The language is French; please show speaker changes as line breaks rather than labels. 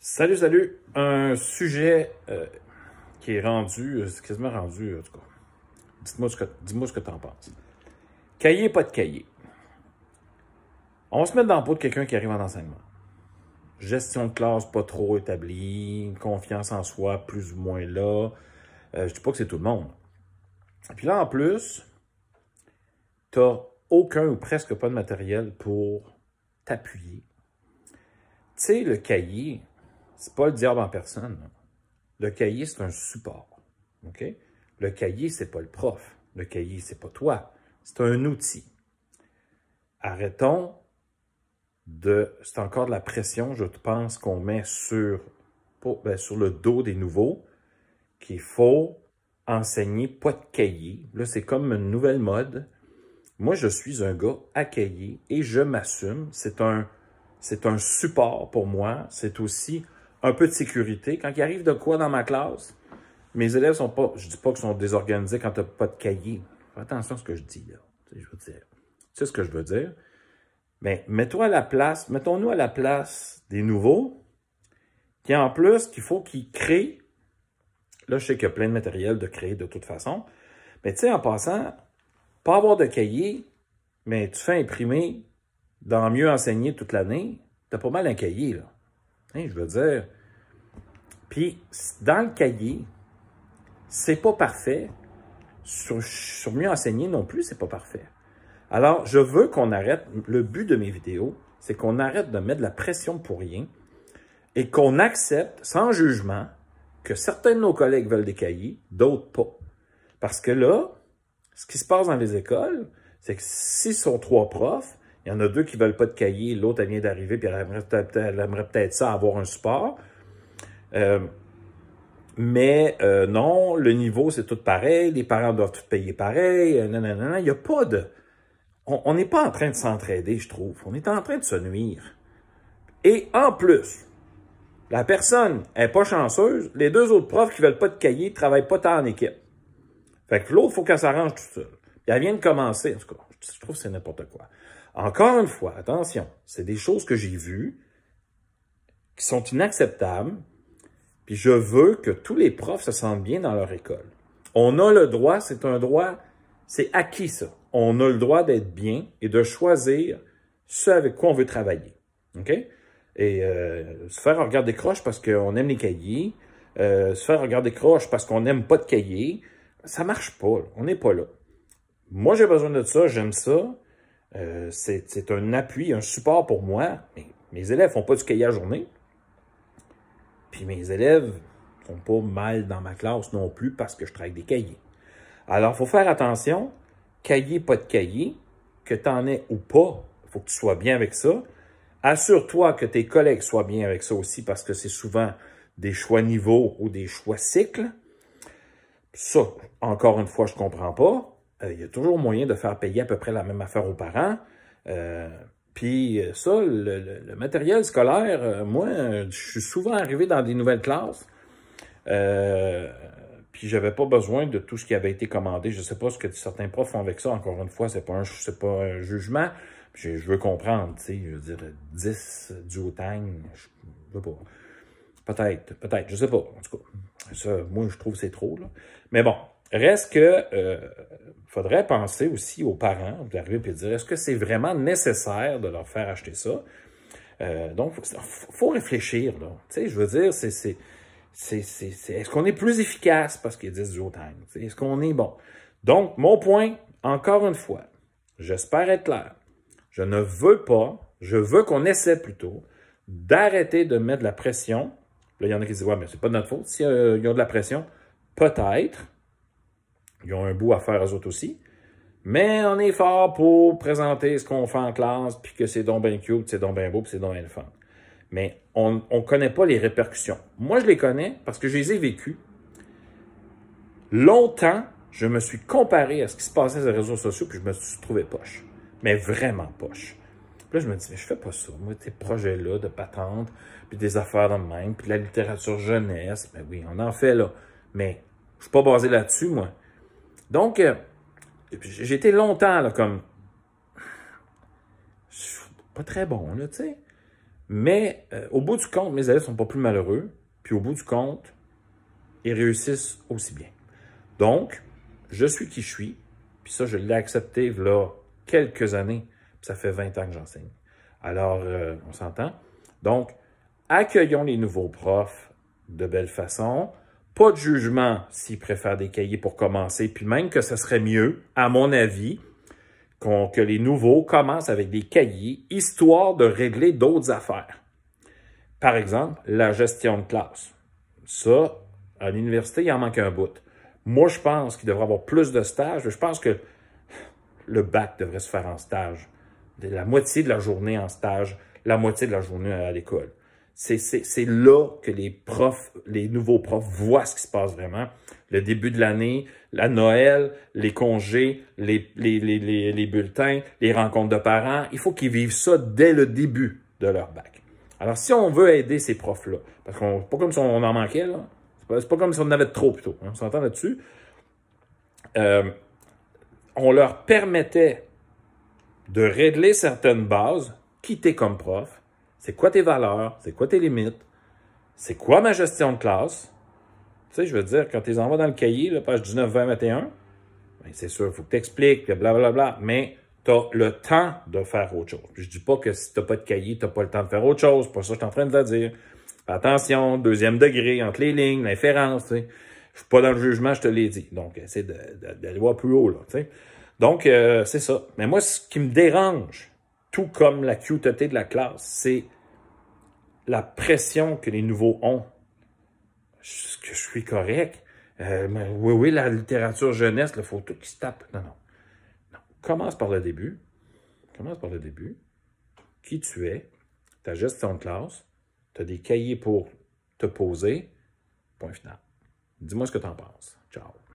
Salut, salut! Un sujet euh, qui est rendu, euh, quasiment rendu, en tout cas. dis moi ce que, dis-moi ce t'en penses. Cahier, pas de cahier. On va se mettre dans le pot de quelqu'un qui arrive en enseignement. Gestion de classe pas trop établie, confiance en soi plus ou moins là. Euh, je dis pas que c'est tout le monde. Puis là, en plus, t'as aucun ou presque pas de matériel pour t'appuyer. Tu sais, le cahier, c'est pas le diable en personne. Le cahier, c'est un support. OK? Le cahier, c'est pas le prof. Le cahier, c'est pas toi. C'est un outil. Arrêtons de... C'est encore de la pression, je pense, qu'on met sur, ben, sur le dos des nouveaux qu'il faut enseigner pas de cahier. Là, c'est comme une nouvelle mode. Moi, je suis un gars à cahier et je m'assume. C'est un, c'est un support pour moi. C'est aussi un peu de sécurité. Quand il arrive de quoi dans ma classe, mes élèves sont pas, je dis pas qu'ils sont désorganisés quand tu n'as pas de cahier. Fais attention à ce que je dis, là. Je veux dire. Tu sais ce que je veux dire? Mais mets-toi à la place, mettons-nous à la place des nouveaux, qui en plus, qu'il faut qu'ils créent. Là, je sais qu'il y a plein de matériel de créer de toute façon. Mais tu sais, en passant, pas avoir de cahier, mais tu fais imprimer dans mieux enseigner toute l'année, t'as pas mal un cahier, là. Hein, je veux dire. Puis, dans le cahier, c'est pas parfait. Sur, mieux enseigner non plus, c'est pas parfait. Alors, je veux qu'on arrête. Le but de mes vidéos, c'est qu'on arrête de mettre de la pression pour rien et qu'on accepte sans jugement que certains de nos collègues veulent des cahiers, d'autres pas. Parce que là, ce qui se passe dans les écoles, c'est que s'ils sont trois profs, il y en a deux qui ne veulent pas de cahier, l'autre, elle vient d'arriver, puis elle aimerait peut-être ça, avoir un support. Euh, mais euh, non, le niveau, c'est tout pareil, les parents doivent tout payer pareil, il euh, n'y a pas de... On n'est pas en train de s'entraider, je trouve. On est en train de se nuire. Et en plus, la personne n'est pas chanceuse, les deux autres profs qui veulent pas de cahier ne travaillent pas tant en équipe. Fait que l'autre, il faut qu'elle s'arrange tout seul. elle vient de commencer, en tout cas. Je trouve que c'est n'importe quoi. Encore une fois, attention, c'est des choses que j'ai vues qui sont inacceptables, puis je veux que tous les profs se sentent bien dans leur école. On a le droit, c'est un droit, c'est acquis ça. On a le droit d'être bien et de choisir ce avec quoi on veut travailler. OK? Et euh, se faire regarder croche parce qu'on aime les cahiers, euh, se faire regarder croche parce qu'on n'aime pas de cahiers, ça marche pas. On n'est pas là. Moi, j'ai besoin de ça, j'aime ça. Euh, c'est un appui, un support pour moi. mes élèves font pas du cahier à journée. Puis mes élèves font pas mal dans ma classe non plus parce que je traque des cahiers. Alors, il faut faire attention. Cahier, pas de cahier. Que tu en aies ou pas, il faut que tu sois bien avec ça. Assure-toi que tes collègues soient bien avec ça aussi parce que c'est souvent des choix niveaux ou des choix cycles. Ça, encore une fois, je comprends pas. Euh, il y a toujours moyen de faire payer à peu près la même affaire aux parents. Euh, puis euh, ça, le, matériel scolaire, moi, je suis souvent arrivé dans des nouvelles classes. Puis puis j'avais pas besoin de tout ce qui avait été commandé. Je sais pas ce que certains profs font avec ça. Encore une fois, c'est pas un, c'est pas un jugement. Je, veux comprendre, tu sais, je veux dire, 10 du je, veux pas. Peut-être, peut-être, je sais pas. En tout cas, moi, je trouve que c'est trop, là. Mais bon, Reste que, il euh, faudrait penser aussi aux parents d'arriver et dire, est-ce que c'est vraiment nécessaire de leur faire acheter ça? Euh, donc, donc, faut réfléchir, là. Tu sais, je veux dire, c'est... Est, ce qu'on est plus efficace parce qu'ils disent du haut time? Est-ce qu'on est bon? Donc, mon point, encore une fois, j'espère être clair. Je ne veux pas, je veux qu'on essaie plutôt d'arrêter de mettre de la pression. Là, il y en a qui disent, ouais, mais c'est pas de notre faute. S'il y a de la pression, peut-être, ils ont un bout à faire eux autres aussi. Mais on est fort pour présenter ce qu'on fait en classe, puis que c'est donc bien cute, c'est Don bien beau, puis c'est donc bien Mais on ne connaît pas les répercussions. Moi, je les connais parce que je les ai vécues. Longtemps, je me suis comparé à ce qui se passait sur les réseaux sociaux, puis je me suis trouvé poche. Mais vraiment poche. Puis là, je me dis, mais je fais pas ça. Moi, tes projets-là de patente, puis des affaires de même, puis la littérature jeunesse, ben oui, on en fait là. Mais je suis pas basé là-dessus, moi. Donc, euh, j'étais longtemps là, comme pas très bon, là, tu sais. Mais euh, au bout du compte, mes élèves sont pas plus malheureux. Puis au bout du compte, ils réussissent aussi bien. Donc, je suis qui je suis. Puis ça, je l'ai accepté là quelques années. Puis ça fait 20 ans que j'enseigne. Alors, euh, on s'entend. Donc, accueillons les nouveaux profs de belle façon. Pas de jugement s'ils préfèrent des cahiers pour commencer, puis même que ce serait mieux, à mon avis, que les nouveaux commencent avec des cahiers, histoire de régler d'autres affaires. Par exemple, la gestion de classe. Ça, à l'université, il en manque un bout. Moi, je pense qu'il devrait avoir plus de stages. Je pense que le bac devrait se faire en stage. La moitié de la journée en stage, la moitié de la journée à l'école. C'est là que les profs, les nouveaux profs voient ce qui se passe vraiment. Le début de l'année, la Noël, les congés, les, bulletins, les rencontres de parents. Il faut qu'ils vivent ça dès le début de leur bac. Alors, si on veut aider ces profs-là, parce qu'on pas comme si on en manquait, C'est pas, comme si on en avait trop plutôt. Hein. on s'entend là-dessus. Euh, on leur permettait de régler certaines bases, quitter comme prof, c'est quoi tes valeurs, c'est quoi tes limites, c'est quoi ma gestion de classe. Tu sais, je veux dire, quand tu les envoies dans le cahier, la page 19, 20, 21, c'est sûr, il faut que tu expliques, blablabla, bla, bla, mais tu as le temps de faire autre chose. Je dis pas que si tu n'as pas de cahier, tu n'as pas le temps de faire autre chose. Pour pas ça je suis en train de te dire. Attention, deuxième degré, entre les lignes, l'inférence, tu sais. suis pas dans le jugement, je te l'ai dit. Donc, essaie d'aller voir plus haut, là, Donc, euh, c'est ça. Mais moi, ce qui me dérange, tout comme la cuteté de la classe. C'est la pression que les nouveaux ont. Est-ce que je suis correct? Euh, oui, oui, la littérature jeunesse, il faut qui se tape. Non, non, non. Commence par le début. Commence par le début. Qui tu es, ta gestion de classe, tu as des cahiers pour te poser. Point final. Dis-moi ce que tu en penses. Ciao.